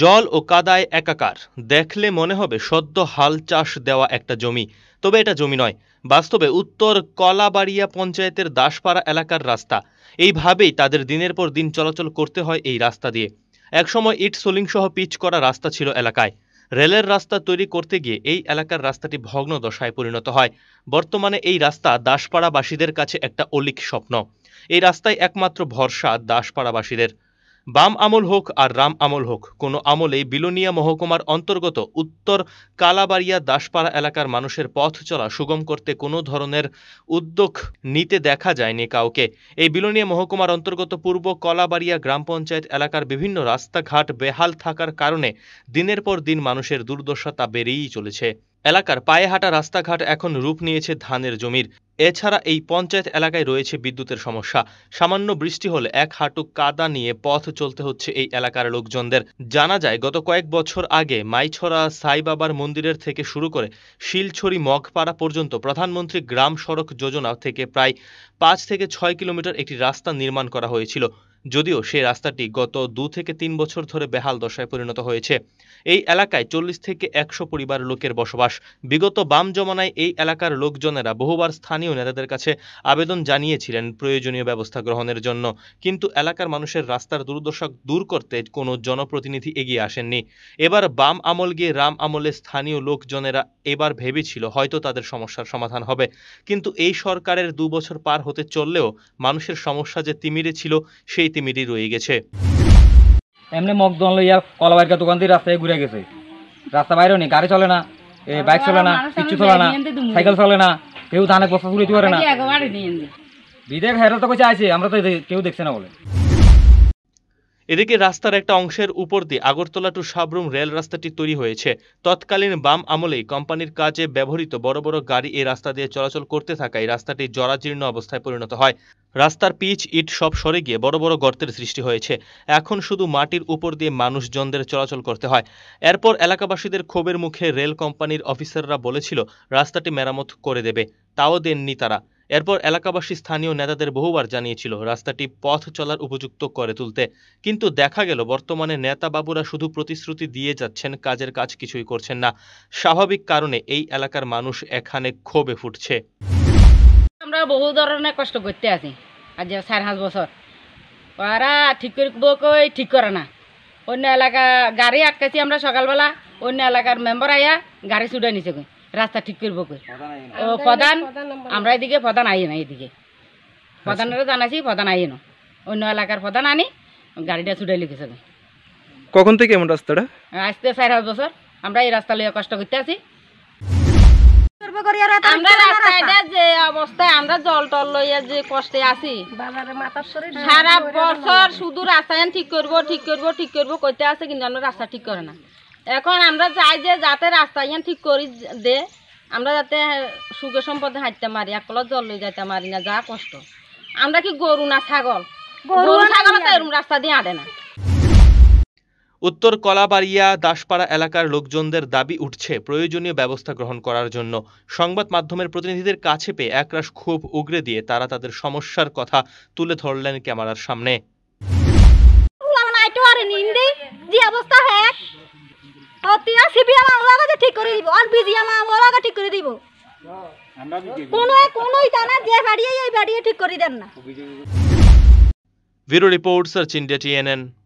জল ও কাদায় একাকার দেখলে মনে হবে সদ্য হাল চাষ দেওয়া একটা জমি তবে এটা জমি নয় বাস্তবে উত্তর কলাবাড়িয়া পঞ্চায়েতের দাসপাড়া এলাকার রাস্তা এইভাবেই তাদের দিনের পর দিন চলাচল করতে হয় এই রাস্তা দিয়ে একসময় ইট সহ পিচ করা রাস্তা ছিল এলাকায় রেলের রাস্তা তৈরি করতে গিয়ে এই এলাকার রাস্তাটি ভগ্ন দশায় পরিণত হয় বর্তমানে এই রাস্তা দাসপাড়াবাসীদের কাছে একটা অলিক স্বপ্ন এই রাস্তায় একমাত্র ভরসা দাসপাড়াবাসীদের বাম আমল হোক আর রাম আমল হোক কোনো আমলেই বিলোনিয়া মহকুমার অন্তর্গত উত্তর কালাবাড়িয়া দাসপাড়া এলাকার মানুষের পথ চলা সুগম করতে কোনো ধরনের উদ্যোগ নিতে দেখা যায়নি কাউকে এই বিলোনিয়া মহকুমার অন্তর্গত পূর্ব কলাবাড়িয়া গ্রাম পঞ্চায়েত এলাকার বিভিন্ন রাস্তাঘাট বেহাল থাকার কারণে দিনের পর দিন মানুষের দুর্দশা তা বেড়েই চলেছে এলাকার পায়ে হাঁটা রাস্তাঘাট এখন রূপ নিয়েছে ধানের জমির এছাড়া এই পঞ্চায়েত এলাকায় রয়েছে বিদ্যুতের সমস্যা সামান্য বৃষ্টি হলে এক হাঁটু কাদা নিয়ে পথ চলতে হচ্ছে এই এলাকার লোকজনদের জানা যায় গত কয়েক বছর আগে মাইছড়া সাইবাবার মন্দিরের থেকে শুরু করে শিলছড়ি মগপাড়া পর্যন্ত প্রধানমন্ত্রী গ্রাম সড়ক যোজনা থেকে প্রায় পাঁচ থেকে ছয় কিলোমিটার একটি রাস্তা নির্মাণ করা হয়েছিল যদিও সেই রাস্তাটি গত দু থেকে তিন বছর ধরে বেহাল দশায় পরিণত হয়েছে এই এলাকায় চল্লিশ থেকে একশো পরিবার লোকের বসবাস বিগত বাম জমানায় এই এলাকার লোকজনেরা বহুবার স্থানীয় নেতাদের কাছে আবেদন জানিয়েছিলেন প্রয়োজনীয় ব্যবস্থা গ্রহণের জন্য কিন্তু এলাকার মানুষের রাস্তার দুর্দশা দূর করতে কোনো জনপ্রতিনিধি এগিয়ে আসেননি এবার বাম আমল গিয়ে রাম আমলে স্থানীয় লোকজনেরা এবার ভেবেছিল হয়তো তাদের সমস্যার সমাধান হবে কিন্তু এই সরকারের দু বছর পার হতে চললেও মানুষের সমস্যা যে তিমিরে ছিল সেই সেই রয়ে গেছে এমনি মগদন লইয়া কলাবাইরকা দোকান দিয়ে রাস্তায় ঘুরে গেছে রাস্তা বাইরে নেই গাড়ি চলে না বাইক চলে না কিছু চলে না সাইকেল চলে না কেউ ধানের বস্তা তুলে দিতে পারে না বিদেশ হেরাল তো কইছে আছে আমরা তো কেউ দেখছে না বলে এদিকে রাস্তার একটা অংশের উপর দিয়ে আগরতলা টু সাবরুম রেল রাস্তাটি তৈরি হয়েছে তৎকালীন বাম আমলেই কোম্পানির কাজে ব্যবহৃত বড় বড় গাড়ি এই রাস্তা দিয়ে চলাচল করতে থাকায় রাস্তাটি জরাজীর্ণ অবস্থায় পরিণত হয় রাস্তার পিচ ইট সব সরে গিয়ে বড় বড় গর্তের সৃষ্টি হয়েছে এখন শুধু মাটির উপর দিয়ে মানুষজনদের চলাচল করতে হয় এরপর এলাকাবাসীদের ক্ষোভের মুখে রেল কোম্পানির অফিসাররা বলেছিল রাস্তাটি মেরামত করে দেবে তাও দেননি তারা এরপর এলাকাবাসী স্থানীয় নেতাদের বহুবার জানিয়েছিল রাস্তাটি পথ চলার উপযুক্ত করে তুলতে কিন্তু দেখা গেল বর্তমানে নেতা বাবুরা শুধু প্রতিশ্রুতি দিয়ে যাচ্ছেন কাজের কাজ কিছুই করছেন না স্বাভাবিক কারণে এই এলাকার মানুষ এখানে ক্ষোভে ফুটছে আমরা বহু ধরনের কষ্ট করতে আছি আজ চার পাঁচ বছর ওরা ঠিক করব কই ঠিক করে না অন্য এলাকা গাড়ি আটকাছি আমরা সকালবেলা অন্য এলাকার মেম্বার আয়া গাড়ি ছুটে নিছে কই রাস্তা ঠিক করবো প্রধান আমরা এদিকে প্রধান আই না এদিকে প্রধানের জানাছি প্রধান আই আচ্ছা। না অন্য এলাকার প্রধান আনি গাড়িটা ছুটাই লিখেছে কখন থেকে এমন রাস্তাটা আসতে চার পাঁচ বছর আমরা এই রাস্তা লিয়ে কষ্ট করতে আছি আমরা যে অবস্থায় আমরা জল টল লইয়া যে কষ্টে আছি সারা বছর শুধু রাস্তায় ঠিক করবো ঠিক করবো ঠিক করবো করতে আছে কিন্তু আমরা রাস্তা ঠিক করে না এখন আমরা চাই যে যাতে রাস্তা ইয়ান ঠিক করি দে আমরা যাতে সুখে সম্পদে হাঁটতে মারি একলা জল লই যাইতে মারি না যা কষ্ট আমরা কি গরু না ছাগল গরু ছাগল এরকম রাস্তা দিয়ে আড়ে না উত্তর কলাবাড়িয়া দাসপাড়া এলাকার লোকজনদের দাবি উঠছে প্রয়োজনীয় ব্যবস্থা গ্রহণ করার জন্য সংবাদ মাধ্যমের প্রতিনিধিদের কাছে পেয়ে একরাশ ক্ষোভ উগরে দিয়ে তারা তাদের সমস্যার কথা তুলে ধরলেন ক্যামেরার সামনে ওর পিজি আমার ওলাকে ঠিক করে দিব কোনো রিপোর্ট সার্চ ইন্ডিয়া টিএনএন